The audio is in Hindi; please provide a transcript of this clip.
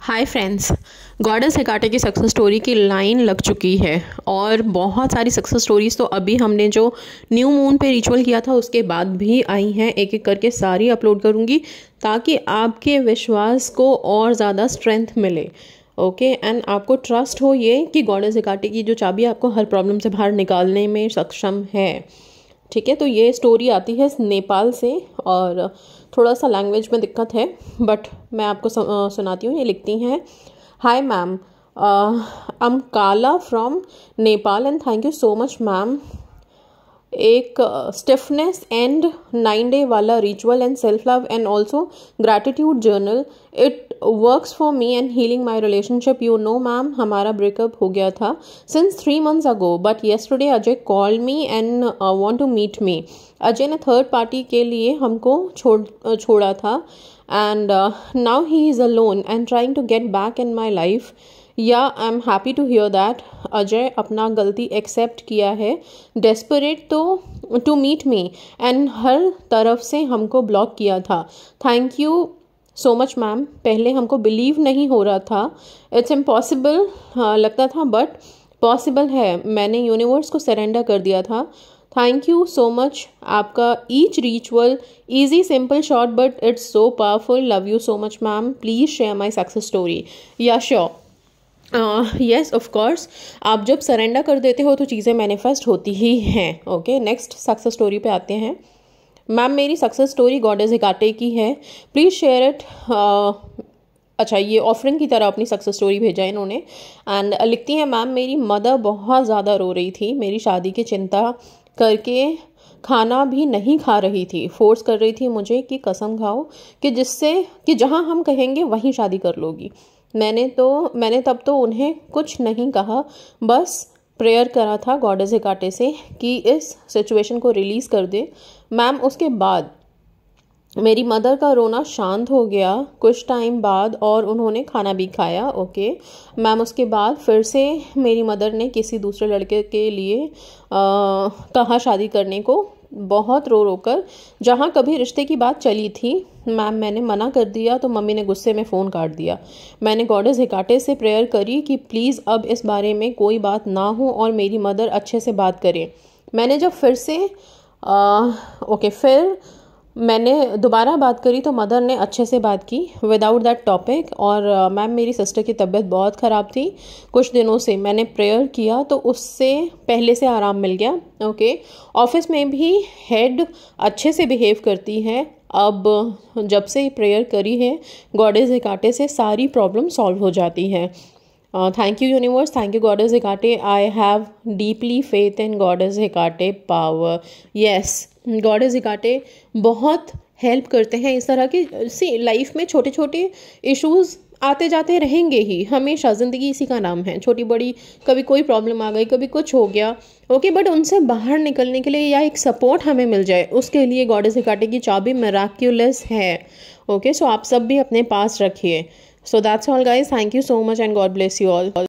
हाय फ्रेंड्स गॉडस सिकाटे की सक्सेस स्टोरी की लाइन लग चुकी है और बहुत सारी सक्सेस स्टोरीज़ तो अभी हमने जो न्यू मून पे रिचुअल किया था उसके बाद भी आई हैं एक एक करके सारी अपलोड करूँगी ताकि आपके विश्वास को और ज़्यादा स्ट्रेंथ मिले ओके okay, एंड आपको ट्रस्ट हो ये कि गॉडेस इकाटे की जो चाबी आपको हर प्रॉब्लम से बाहर निकालने में सक्षम है ठीक है तो ये स्टोरी आती है नेपाल से और थोड़ा सा लैंग्वेज में दिक्कत है बट मैं आपको सुनाती हूँ ये लिखती हैं hi ma'am I am Kala from Nepal and thank you so much ma'am एक स्टिफनेस एंड नाइन डे वाला ritual and self love and also gratitude journal it works for me and healing my relationship you know ma'am हमारा ब्रेकअप हो गया था since three months ago but yesterday Ajay call me and want to meet me Ajay ने थर्ड पार्टी के लिए हमको छोड़ uh, छोड़ा था and now he is a lone and trying to get back in my life या I am happy to hear that Ajay अपना गलती एक्सेप्ट किया है डेस्परेट तो टू मीट मी एंड हर तरफ से हमको ब्लॉक किया था thank you so much ma'am पहले हमको बिलीव नहीं हो रहा था इट्स इम्पॉसिबल हाँ, लगता था बट पॉसिबल है मैंने यूनिवर्स को सरेंडर कर दिया था थैंक यू सो मच आपका each ritual easy simple short but it's so powerful love you so much ma'am please share my success story या श्योर यस ऑफ कोर्स आप जब सरेंडर कर देते हो तो चीज़ें मैनिफेस्ट होती ही हैं ओके नेक्स्ट सक्सेस स्टोरी पे आते हैं मैम मेरी सक्सेस स्टोरी गॉडेज इकाटे की है प्लीज़ शेयर इट अच्छा ये ऑफरिंग की तरह अपनी सक्सेस स्टोरी भेजा इन्होंने एंड लिखती हैं मैम मेरी मदर बहुत ज़्यादा रो रही थी मेरी शादी की चिंता करके खाना भी नहीं खा रही थी फोर्स कर रही थी मुझे कि कसम खाओ कि जिससे कि जहाँ हम कहेंगे वहीं शादी कर लोगी मैंने तो मैंने तब तो उन्हें कुछ नहीं कहा बस प्रेयर करा था गॉडेज काटे से कि इस सिचुएशन को रिलीज़ कर दे मैम उसके बाद मेरी मदर का रोना शांत हो गया कुछ टाइम बाद और उन्होंने खाना भी खाया ओके मैम उसके बाद फिर से मेरी मदर ने किसी दूसरे लड़के के लिए कहा शादी करने को बहुत रो रो कर जहाँ कभी रिश्ते की बात चली थी मैम मैंने मना कर दिया तो मम्मी ने गुस्से में फ़ोन काट दिया मैंने गॉडेस हिकाटे से प्रेयर करी कि प्लीज़ अब इस बारे में कोई बात ना हो और मेरी मदर अच्छे से बात करें मैंने जब फिर से आ, ओके फिर मैंने दोबारा बात करी तो मदर ने अच्छे से बात की विदाउट दैट टॉपिक और मैम uh, मेरी सिस्टर की तबीयत बहुत ख़राब थी कुछ दिनों से मैंने प्रेयर किया तो उससे पहले से आराम मिल गया ओके okay? ऑफिस में भी हेड अच्छे से बिहेव करती है अब जब से प्रेयर करी है गॉडेज एकाटे से सारी प्रॉब्लम सॉल्व हो जाती है thank you god is you, I have deeply faith in god is goddess power power. God is हिकाटे बहुत हेल्प करते हैं इस तरह के सी लाइफ में छोटे छोटे इश्यूज़ आते जाते रहेंगे ही हमेशा ज़िंदगी इसी का नाम है छोटी बड़ी कभी कोई प्रॉब्लम आ गई कभी कुछ हो गया ओके बट उनसे बाहर निकलने के लिए या एक सपोर्ट हमें मिल जाए उसके लिए गॉडेस हिकाटे की चाबी मेराक्यूलस है ओके सो आप सब भी अपने पास रखिए So that's all guys. Thank you so much and God bless you all.